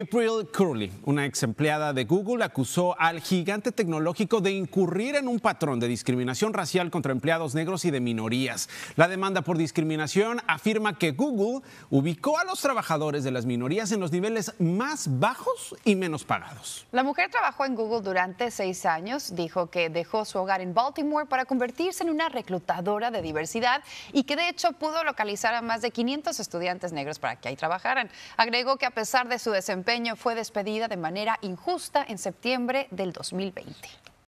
April Curley, una ex empleada de Google, acusó al gigante tecnológico de incurrir en un patrón de discriminación racial contra empleados negros y de minorías. La demanda por discriminación afirma que Google ubicó a los trabajadores de las minorías en los niveles más bajos y menos pagados. La mujer trabajó en Google durante seis años, dijo que dejó su hogar en Baltimore para convertirse en una reclutadora de diversidad y que de hecho pudo localizar a más de 500 estudiantes negros para que ahí trabajaran. Agregó que a pesar de su desempeño, empeño fue despedida de manera injusta en septiembre del 2020.